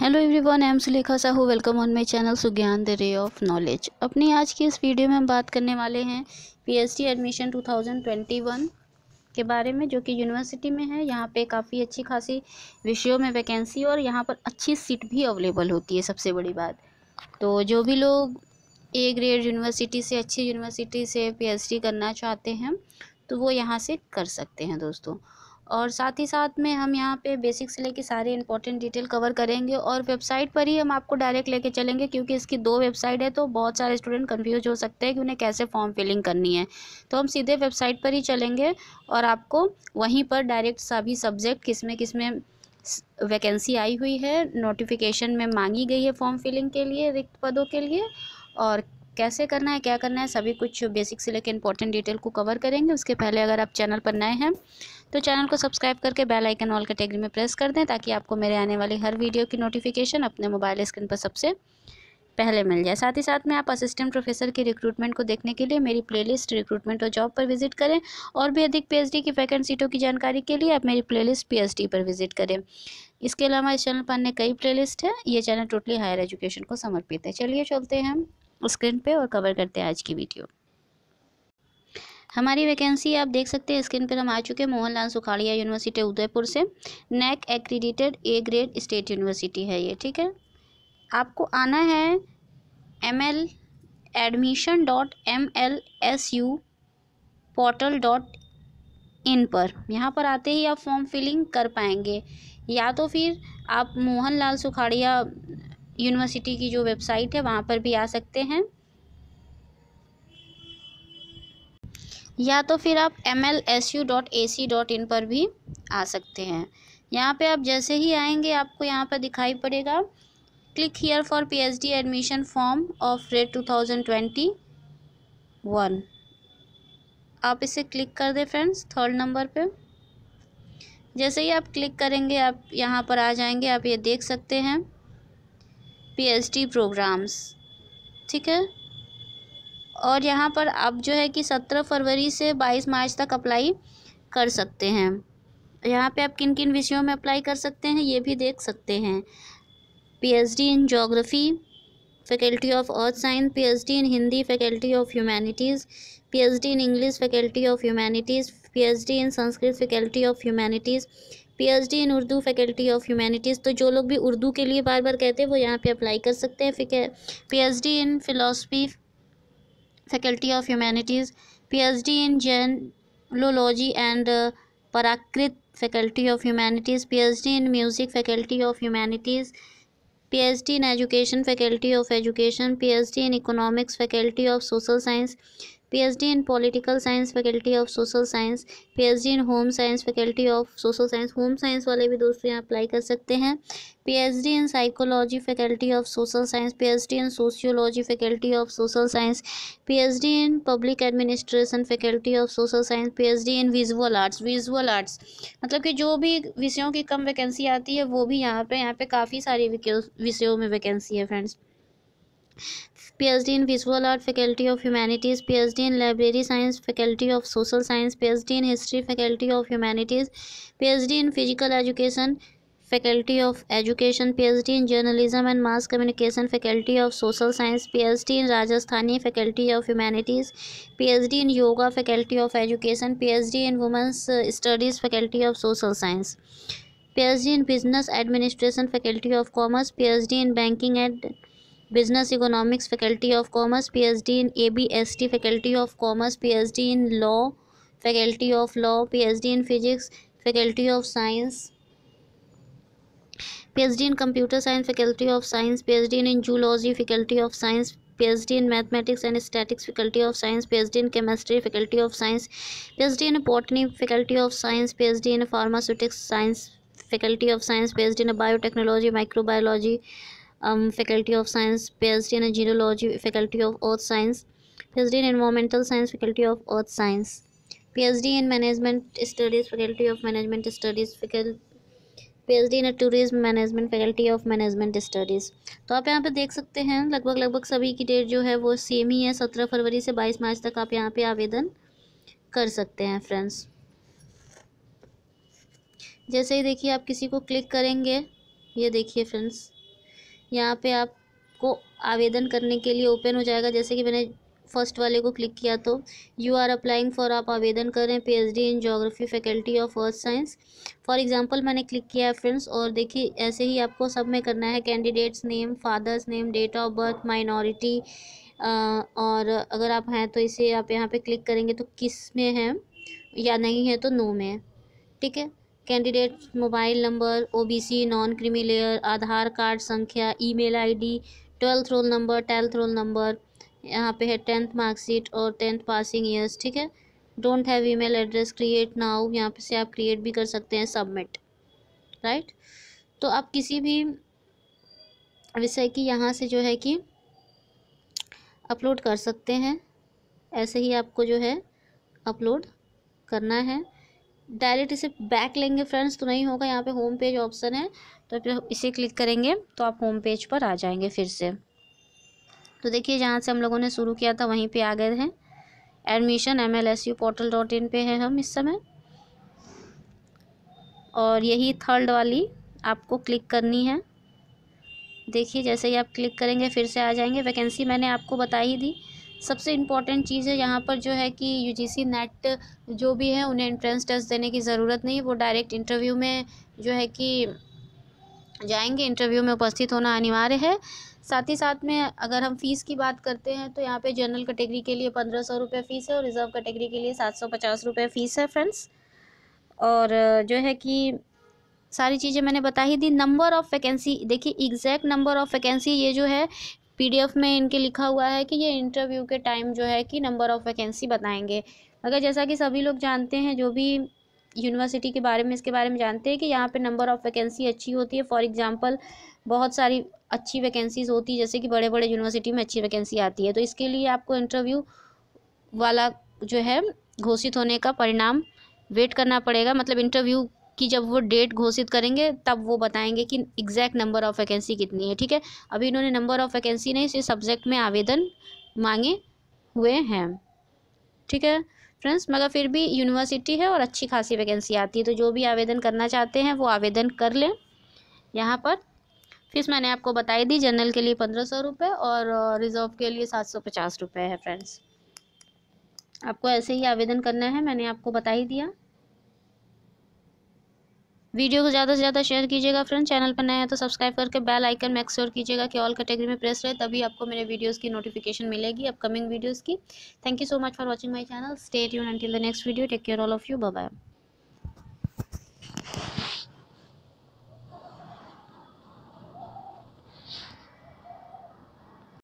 hello everyone I am Sulekha Sahu welcome on my channel Sugyan the ray of knowledge अपनी आज की इस वीडियो में हम बात करने वाले हैं पीएसटी एडमिशन 2021 के बारे में जो कि यूनिवर्सिटी में है यहाँ पे काफ़ी अच्छी खासी विषयों में वैकेंसी और यहाँ पर अच्छी सीट भी अवेलेबल होती है सबसे बड़ी बात तो जो भी लोग ए ग्रेड यूनिवर्सिटी से अच्छी यूनिवर्सिटी से पी करना चाहते हैं तो वो यहाँ से कर सकते हैं दोस्तों और साथ ही साथ में हम यहाँ पे बेसिक से लेके सारे इंपॉर्टेंट डिटेल कवर करेंगे और वेबसाइट पर ही हम आपको डायरेक्ट लेके चलेंगे क्योंकि इसकी दो वेबसाइट है तो बहुत सारे स्टूडेंट कन्फ्यूज हो सकते हैं कि उन्हें कैसे फॉर्म फिलिंग करनी है तो हम सीधे वेबसाइट पर ही चलेंगे और आपको वहीं पर डायरेक्ट सभी सब्जेक्ट किस में किस में वैकेंसी आई हुई है नोटिफिकेशन में मांगी गई है फॉर्म फिलिंग के लिए रिक्त पदों के लिए और कैसे करना है क्या करना है सभी कुछ बेसिक से लेकर इंपॉर्टेंट डिटेल को कवर करेंगे उसके पहले अगर आप चैनल पर नए हैं तो चैनल को सब्सक्राइब करके बेल आइकन ऑल कैटेगरी में प्रेस कर दें ताकि आपको मेरे आने वाली हर वीडियो की नोटिफिकेशन अपने मोबाइल स्क्रीन पर सबसे पहले मिल जाए साथ ही साथ में आप असिस्टेंट प्रोफेसर की रिक्रूटमेंट को देखने के लिए मेरी प्लेलिस्ट रिक्रूटमेंट और जॉब पर विजिट करें और भी अधिक पीएचडी की वैकेंट सीटों की जानकारी के लिए आप मेरी प्लेलिस्ट पीएचडी पर विजिट करें इसके अलावा इस चैनल पर अन्य कई प्लेलिस्ट है ये चैनल टोटली हायर एजुकेशन को समर्पित है चलिए चलते हैं हम स्क्रीन पर और कवर करते हैं आज की वीडियो हमारी वैकेंसी आप देख सकते हैं स्क्रीन पर हम आ चुके हैं मोहनलाल सुखाड़िया यूनिवर्सिटी उदयपुर से NAAC accredited A grade state university है ये ठीक है आपको आना है M L admission dot M L S U portal dot in पर यहाँ पर आते ही आप फॉर्म फिलिंग कर पाएंगे या तो फिर आप मोहनलाल सुखाड़िया यूनिवर्सिटी की जो वेबसाइट है वहाँ पर भी आ सकते हैं या तो फिर आप M L S U dot A C dot in पर भी आ सकते हैं यहाँ पे आप जैसे ही आएंगे आपको यहाँ पर दिखाई पड़ेगा click here for P H D admission form of rate two thousand twenty one आप इसे क्लिक कर दें फ्रेंड्स थर्ड नंबर पे जैसे ही आप क्लिक करेंगे आप यहाँ पर आ जाएंगे आप ये देख सकते हैं डी प्रोग्राम्स ठीक है और यहाँ पर आप जो है कि सत्रह फरवरी से बाईस मार्च तक अप्लाई कर सकते हैं यहाँ पे आप किन किन विषयों में अप्लाई कर सकते हैं ये भी देख सकते हैं PhD in geography faculty of earth science PhD in Hindi faculty of humanities PhD in English faculty of humanities PhD in Sanskrit faculty of humanities PhD in Urdu faculty of humanities तो जो लोग भी उर्दू के लिए बार बार कहते हैं वो यहाँ पे अप्लाई कर सकते हैं P in philosophy Faculty of Humanities, PhD in Genealogy and uh, Parakrit Faculty of Humanities, PhD in Music Faculty of Humanities, PhD in Education Faculty of Education, PhD in Economics Faculty of Social Science, PhD in political science faculty of social science PhD in home science faculty of social science home science वाले भी दोस्तों यहाँ apply कर सकते हैं PhD in psychology faculty of social science PhD in sociology faculty of social science PhD in public administration faculty of social science D in visual arts visual arts मतलब कि जो भी विषयों की कम वैकेंसी आती है वो भी यहाँ पर यहाँ पर काफ़ी सारी विषयों में वैकेंसी है friends PhD in Visual Art, Faculty of Humanities, PhD in Library Science, Faculty of Social Science, PhD in History, Faculty of Humanities, PhD in Physical Education, Faculty of Education, PhD in Journalism and Mass Communication, Faculty of Social Science, PhD in Rajasthani, Faculty of Humanities, PhD in Yoga, Faculty of Education, PhD in Women's Studies, Faculty of Social Science, PhD in Business Administration, Faculty of Commerce, PhD in Banking and Business Economics, Faculty of Commerce, PhD in ABST, Faculty of Commerce, PhD in Law, Faculty of Law, PhD in Physics, Faculty of Science, PhD in Computer Science, Faculty of Science, PhD in Zoology, Faculty of Science, PhD in Mathematics and Statistics, Faculty of Science, PhD in Chemistry, Faculty of Science, PhD in Botany, Faculty of Science, PhD in Pharmaceutics Science, Faculty of Science, PhD in Biotechnology, Microbiology, faculty of science P in geology faculty of earth science P in environmental science faculty of earth science P in management studies faculty of management studies H D in tourism management faculty of management studies तो आप यहाँ पे देख सकते हैं लगभग लगभग सभी की डेट जो है वो सेम ही है सत्रह फरवरी से बाईस मार्च तक आप यहाँ पे आवेदन कर सकते हैं फ्रेंड्स जैसे ही देखिए आप किसी को क्लिक करेंगे ये देखिए फ्रेंड्स यहाँ पे आपको आवेदन करने के लिए ओपन हो जाएगा जैसे कि मैंने फर्स्ट वाले को क्लिक किया तो यू आर अप्लाइंग फॉर आप आवेदन कर रहे हैं PhD in geography faculty of earth science for example मैंने क्लिक किया है फ्रेंड्स और देखिए ऐसे ही आपको सब में करना है candidate's name father's name date of birth minority और अगर आप हैं तो इसे आप यहाँ पे क्लिक करेंगे तो किस में हैं या नहीं है तो नो में है ठीक है candidate mobile number OBC non creamy layer Aadhaar card संख्या email ID twelfth roll number tenth roll number यहाँ पे है टेंथ मार्कशीट और टेंथ पासिंग ईयर्स ठीक है don't have email address create now यहाँ पे से आप क्रिएट भी कर सकते हैं सबमिट राइट तो आप किसी भी विषय की यहाँ से जो है कि अपलोड कर सकते हैं ऐसे ही आपको जो है अपलोड करना है डायरेक्ट इसे बैक लेंगे फ्रेंड्स तो नहीं होगा यहाँ पे होम पेज ऑप्शन है तो फिर इसे क्लिक करेंगे तो आप होम पेज पर आ जाएंगे फिर से तो देखिए जहाँ से हम लोगों ने शुरू किया था वहीं पे आ गए हैं admission M L S U portal dot in पर है हम इस समय और यही थर्ड वाली आपको क्लिक करनी है देखिए जैसे ही आप क्लिक करेंगे फिर से आ जाएंगे वैकेंसी मैंने आपको बता ही दी सबसे इम्पॉर्टेंट चीज़ है यहाँ पर जो है कि यूजीसी नेट जो भी है उन्हें एंट्रेंस टेस्ट देने की ज़रूरत नहीं वो डायरेक्ट इंटरव्यू में जो है कि जाएंगे इंटरव्यू में उपस्थित होना अनिवार्य है साथ ही साथ में अगर हम फ़ीस की बात करते हैं तो यहाँ पे जनरल कैटेगरी के लिए पंद्रह सौ रुपये फ़ीस है और रिज़र्व कैटेगरी के लिए सात सौ पचास रुपये फ़ीस है फ्रेंड्स और जो है कि सारी चीज़ें मैंने बता ही दी नंबर ऑफ़ वैकेंसी देखिए एग्जैक्ट नंबर ऑफ़ वैकेंसी ये जो है पीडीएफ में इनके लिखा हुआ है कि ये इंटरव्यू के टाइम जो है कि नंबर ऑफ़ वैकेंसी बताएंगे अगर जैसा कि सभी लोग जानते हैं जो भी यूनिवर्सिटी के बारे में इसके बारे में जानते हैं कि यहाँ पे नंबर ऑफ़ वैकेंसी अच्छी होती है फॉर एग्ज़ाम्पल बहुत सारी अच्छी वैकेंसीज़ होती है जैसे कि बड़े बड़े यूनिवर्सिटी में अच्छी वैकेंसी आती है तो इसके लिए आपको इंटरव्यू वाला जो है घोषित होने का परिणाम वेट करना पड़ेगा मतलब इंटरव्यू कि जब वो डेट घोषित करेंगे तब वो बताएंगे कि एग्जैक्ट नंबर ऑफ़ वैकेंसी कितनी है ठीक है अभी इन्होंने नंबर ऑफ़ वैकेंसी नहीं इस सब्जेक्ट में आवेदन मांगे हुए हैं ठीक है फ्रेंड्स मगर फिर भी यूनिवर्सिटी है और अच्छी खासी वैकेंसी आती है तो जो भी आवेदन करना चाहते हैं वो आवेदन कर लें यहाँ पर फीस मैंने आपको बताई दी जनरल के लिए पंद्रह सौ रुपये और रिजर्व के लिए सात सौ पचास रुपये है फ्रेंड्स आपको ऐसे ही आवेदन करना है मैंने आपको बता ही दिया वीडियो को ज़्यादा से ज़्यादा शेयर कीजिएगा फ्रेंड चैनल पर नया है तो सब्सक्राइब करके बेल आइकन मैक्स श्योर कीजिएगा कि ऑल कैटेगरी में प्रेस रहे तभी आपको मेरे वीडियोज़ की नोटिफिकेशन मिलेगी अपकमिंग वीडियोज़ की thank you so much for watching my channel stay यून till the next video take care all of you bye